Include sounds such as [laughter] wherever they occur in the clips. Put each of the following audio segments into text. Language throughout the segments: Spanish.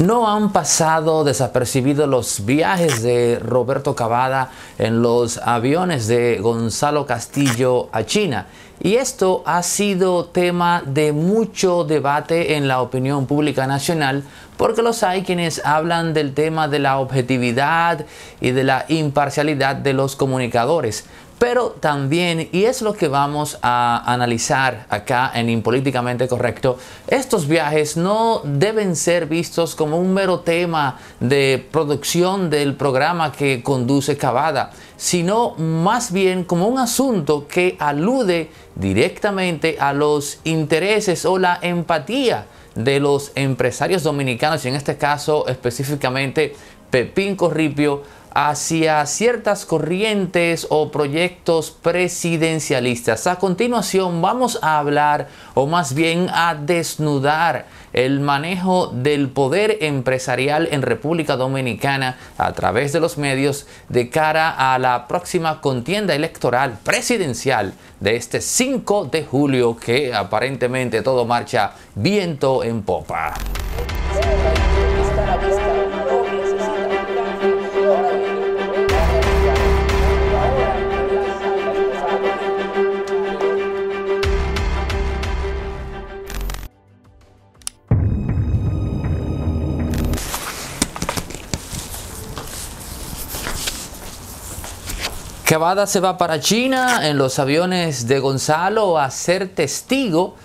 No han pasado desapercibidos los viajes de Roberto Cavada en los aviones de Gonzalo Castillo a China. Y esto ha sido tema de mucho debate en la opinión pública nacional porque los hay quienes hablan del tema de la objetividad y de la imparcialidad de los comunicadores. Pero también, y es lo que vamos a analizar acá en Impolíticamente Correcto, estos viajes no deben ser vistos como un mero tema de producción del programa que conduce Cavada, sino más bien como un asunto que alude directamente a los intereses o la empatía de los empresarios dominicanos y en este caso específicamente Pepín Corripio hacia ciertas corrientes o proyectos presidencialistas. A continuación vamos a hablar o más bien a desnudar el manejo del poder empresarial en República Dominicana a través de los medios de cara a la próxima contienda electoral presidencial de este 5 de julio que aparentemente todo marcha viento en popa. Cavada se va para China en los aviones de Gonzalo a ser testigo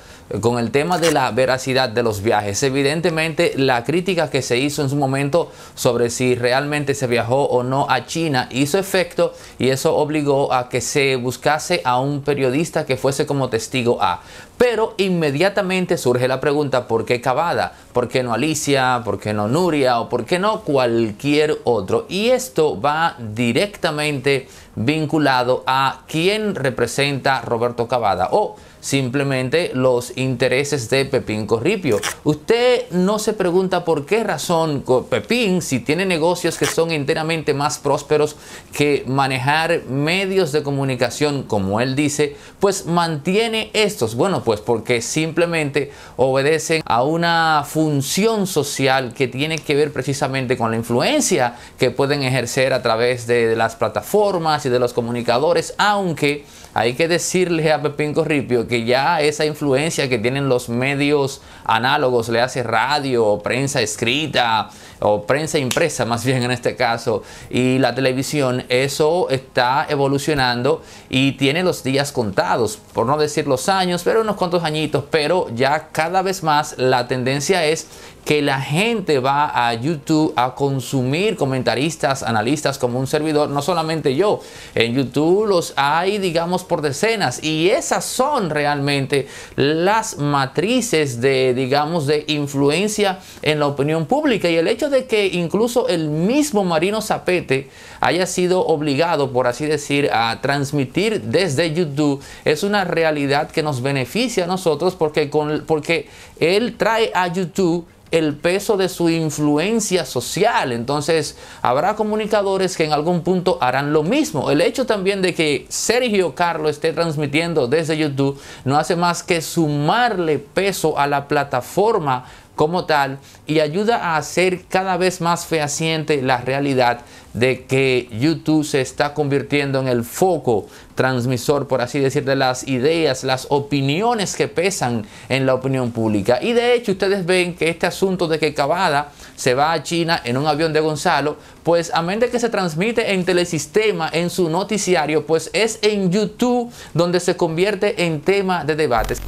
con el tema de la veracidad de los viajes. Evidentemente, la crítica que se hizo en su momento sobre si realmente se viajó o no a China hizo efecto y eso obligó a que se buscase a un periodista que fuese como testigo A. Pero inmediatamente surge la pregunta, ¿por qué Cavada? ¿Por qué no Alicia? ¿Por qué no Nuria? ¿O por qué no cualquier otro? Y esto va directamente vinculado a quién representa Roberto Cavada o simplemente los intereses de Pepín Corripio. Usted no se pregunta por qué razón Pepín, si tiene negocios que son enteramente más prósperos que manejar medios de comunicación, como él dice, pues mantiene estos. Bueno, pues pues, porque simplemente obedecen a una función social que tiene que ver precisamente con la influencia que pueden ejercer a través de, las plataformas y de los comunicadores, aunque hay que decirle a Pepín Corripio que ya esa influencia que tienen los medios análogos, le hace radio, o prensa escrita o prensa impresa más bien en este caso, y la televisión, eso está evolucionando y tiene los días contados, por no decir los años, pero no cuantos añitos, pero ya cada vez más la tendencia es que la gente va a YouTube a consumir comentaristas, analistas como un servidor, no solamente yo. En YouTube los hay, digamos, por decenas y esas son realmente las matrices de, digamos, de influencia en la opinión pública y el hecho de que incluso el mismo Marino Zapete haya sido obligado, por así decir, a transmitir desde YouTube es una realidad que nos beneficia a nosotros porque, con, porque él trae a YouTube el peso de su influencia social. Entonces, habrá comunicadores que en algún punto harán lo mismo. El hecho también de que Sergio Carlo esté transmitiendo desde YouTube no hace más que sumarle peso a la plataforma como tal y ayuda a hacer cada vez más fehaciente la realidad de que YouTube se está convirtiendo en el foco transmisor, por así decir, de las ideas, las opiniones que pesan en la opinión pública. Y de hecho ustedes ven que este asunto de que Cavada se va a China en un avión de Gonzalo, pues a menos que se transmite en telesistema, en su noticiario, pues es en YouTube donde se convierte en tema de debates.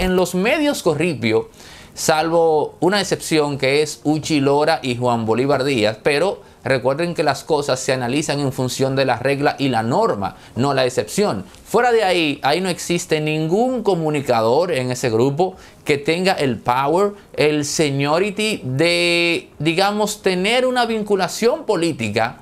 en los medios Corripio, salvo una excepción que es Uchi Lora y Juan Bolívar Díaz, pero recuerden que las cosas se analizan en función de la regla y la norma, no la excepción. Fuera de ahí, ahí no existe ningún comunicador en ese grupo que tenga el power, el seniority de, digamos, tener una vinculación política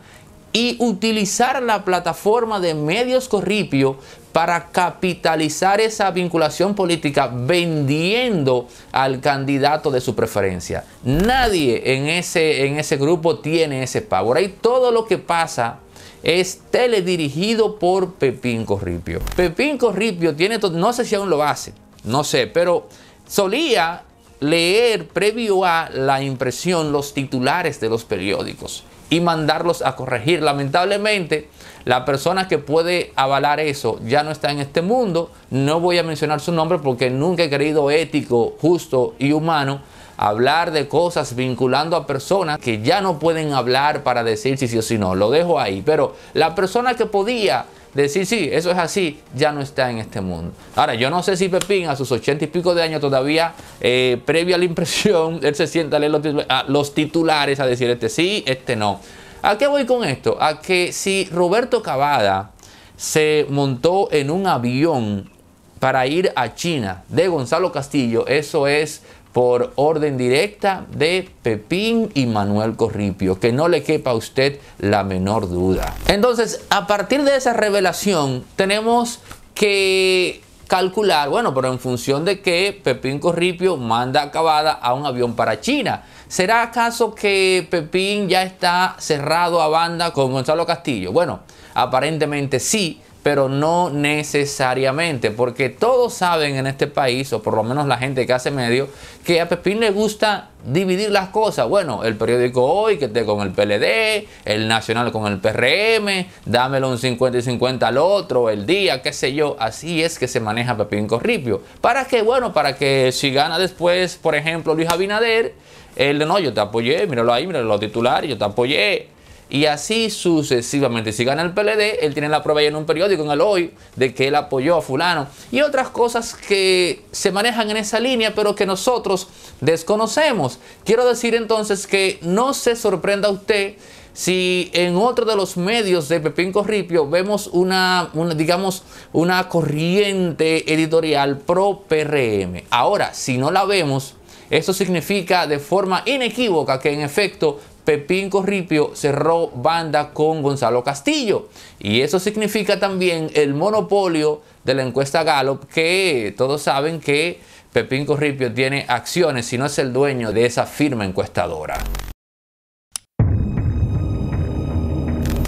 y utilizar la plataforma de medios corripio para capitalizar esa vinculación política vendiendo al candidato de su preferencia. Nadie en ese, en ese grupo tiene ese power. Y todo lo que pasa es teledirigido por Pepín Corripio. Pepín Corripio tiene, no sé si aún lo hace, no sé, pero solía leer previo a la impresión los titulares de los periódicos y mandarlos a corregir. Lamentablemente, la persona que puede avalar eso ya no está en este mundo. No voy a mencionar su nombre porque nunca he creído ético, justo y humano hablar de cosas vinculando a personas que ya no pueden hablar para decir si sí o si no. Lo dejo ahí. Pero la persona que podía decir, sí, eso es así, ya no está en este mundo. Ahora, yo no sé si Pepín a sus ochenta y pico de años todavía, previa eh, previo a la impresión, [laughs] él se sienta a leer los, a los titulares, a decir este sí, este no. ¿A qué voy con esto? A que si Roberto Cavada se montó en un avión para ir a China de Gonzalo Castillo, eso es por orden directa de Pepín y Manuel Corripio, que no le quepa a usted la menor duda. Entonces, a partir de esa revelación, tenemos que calcular, bueno, pero en función de que Pepín Corripio manda acabada a un avión para China. ¿Será acaso que Pepín ya está cerrado a banda con Gonzalo Castillo? Bueno, aparentemente sí, pero no necesariamente, porque todos saben en este país, o por lo menos la gente que hace medio, que a Pepín le gusta dividir las cosas. Bueno, el periódico hoy que esté con el PLD, el Nacional con el PRM, dámelo un 50 y 50 al otro, el día, qué sé yo. Así es que se maneja Pepín Corripio. ¿Para qué? Bueno, para que si gana después, por ejemplo, Luis Abinader, él no, yo te apoyé, míralo ahí, míralo titulares, yo te apoyé. Y así sucesivamente. Si gana el PLD, él tiene la prueba en un periódico, en el hoy, de que él apoyó a fulano. Y otras cosas que se manejan en esa línea, pero que nosotros desconocemos. Quiero decir entonces que no se sorprenda usted si en otro de los medios de Pepín Corripio vemos una, una, digamos, una corriente editorial pro PRM. Ahora, si no la vemos, eso significa de forma inequívoca que en efecto Pepín Corripio cerró banda con Gonzalo Castillo. Y eso significa también el monopolio de la encuesta Gallup, que todos saben que Pepín Corripio tiene acciones, y no es el dueño de esa firma encuestadora.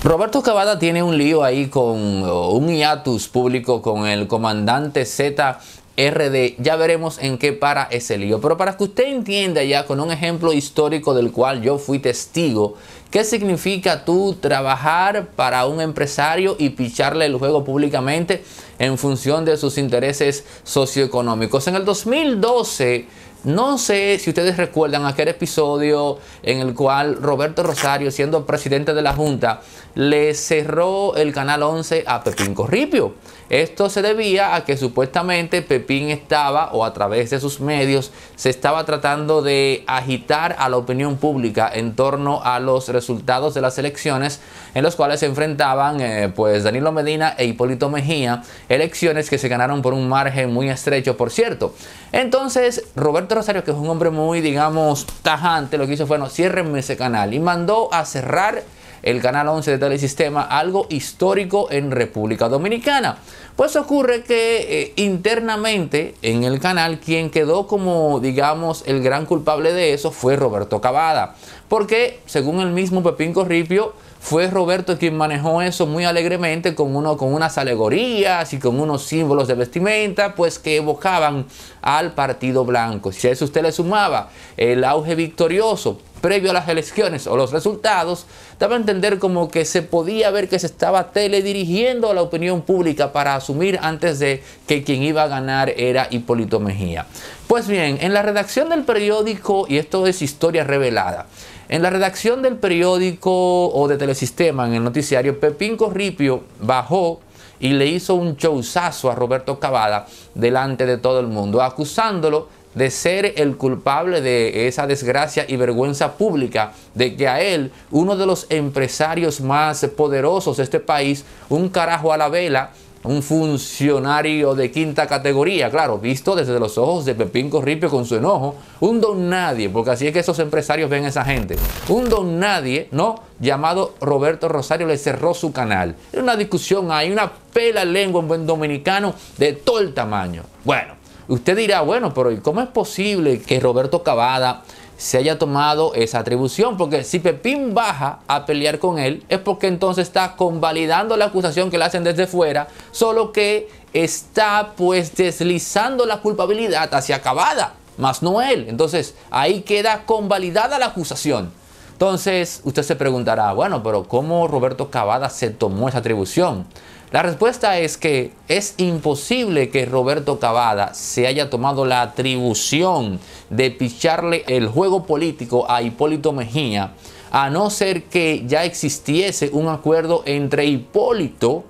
Roberto Cavada tiene un lío ahí con un hiatus público con el comandante Z RD. Ya veremos en qué para ese lío. Pero para que usted entienda ya con un ejemplo histórico del cual yo fui testigo, ¿qué significa tú trabajar para un empresario y picharle el juego públicamente en función de sus intereses socioeconómicos? En el 2012 no sé si ustedes recuerdan aquel episodio en el cual Roberto Rosario, siendo presidente de la Junta, le cerró el canal 11 a Pepín Corripio. Esto se debía a que supuestamente Pepín estaba, o a través de sus medios, se estaba tratando de agitar a la opinión pública en torno a los resultados de las elecciones en los cuales se enfrentaban eh, pues Danilo Medina e Hipólito Mejía, elecciones que se ganaron por un margen muy estrecho, por cierto. Entonces, Roberto Rosario, que es un hombre muy, digamos, tajante, lo que hizo fue, no, ciérrenme ese canal. Y mandó a cerrar el canal 11 de Telesistema, algo histórico en República Dominicana. Pues ocurre que eh, internamente en el canal quien quedó como, digamos, el gran culpable de eso fue Roberto Cavada. Porque, según el mismo Pepín Corripio, fue Roberto quien manejó eso muy alegremente con, con unas alegorías y con unos símbolos de vestimenta, pues que evocaban al Partido Blanco. Si a eso usted le sumaba el auge victorioso previo a las elecciones o los resultados, daba a entender como que se podía ver que se estaba teledirigiendo a la opinión pública para asumir antes de que quien iba a ganar era Hipólito Mejía. Pues bien, en la redacción del periódico, y esto es historia revelada, en la redacción del periódico o de Telesistema, en el noticiario, Pepín Corripio bajó y le hizo un showzazo a Roberto Cavada delante de todo el mundo, acusándolo de ser el culpable de esa desgracia y vergüenza pública, de que a él, uno de los empresarios más poderosos de este país, un carajo a la vela, un funcionario de quinta categoría, claro, visto desde los ojos de Pepín Corripio con su enojo, un don nadie, porque así es que esos empresarios ven a esa gente, un don nadie, ¿no? Llamado Roberto Rosario le cerró su canal. Era una discusión hay una pela lengua en buen dominicano de todo el tamaño. Bueno, usted dirá, bueno, pero ¿cómo es posible que Roberto Cavada se haya tomado esa atribución, porque si Pepín baja a pelear con él, es porque entonces está convalidando la acusación que le hacen desde fuera, solo que está pues deslizando la culpabilidad hacia Cabada, más no él. Entonces ahí queda convalidada la acusación. Entonces usted se preguntará, bueno, pero ¿cómo Roberto Cavada se tomó esa atribución? La respuesta es que es imposible que Roberto Cavada se haya tomado la atribución de picharle el juego político a Hipólito Mejía, a no ser que ya existiese un acuerdo entre Hipólito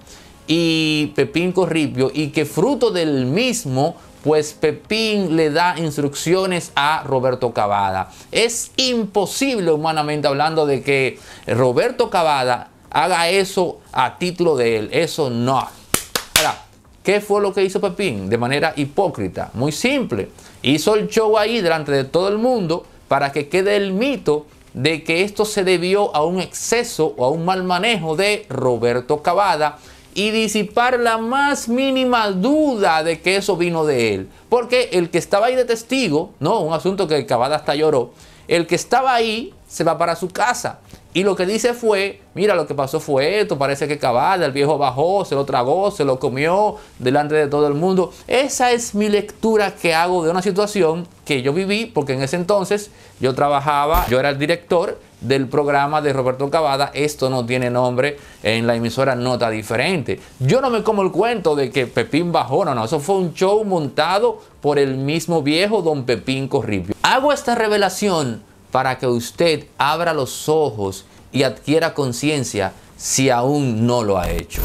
y Pepín Corripio y que fruto del mismo pues Pepín le da instrucciones a Roberto Cavada. Es imposible humanamente hablando de que Roberto Cavada haga eso a título de él. Eso no. Ahora, ¿qué fue lo que hizo Pepín? De manera hipócrita, muy simple. Hizo el show ahí delante de todo el mundo para que quede el mito de que esto se debió a un exceso o a un mal manejo de Roberto Cavada y disipar la más mínima duda de que eso vino de él. Porque el que estaba ahí de testigo, no, un asunto que Cavada hasta lloró, el que estaba ahí se va para su casa. Y lo que dice fue, mira lo que pasó fue esto, parece que Cabada el viejo bajó, se lo tragó, se lo comió delante de todo el mundo. Esa es mi lectura que hago de una situación que yo viví, porque en ese entonces yo trabajaba, yo era el director del programa de Roberto Cavada, esto no tiene nombre en la emisora Nota Diferente. Yo no me como el cuento de que Pepín bajó, no, no, eso fue un show montado por el mismo viejo don Pepín Corripio. Hago esta revelación para que usted abra los ojos y adquiera conciencia si aún no lo ha hecho.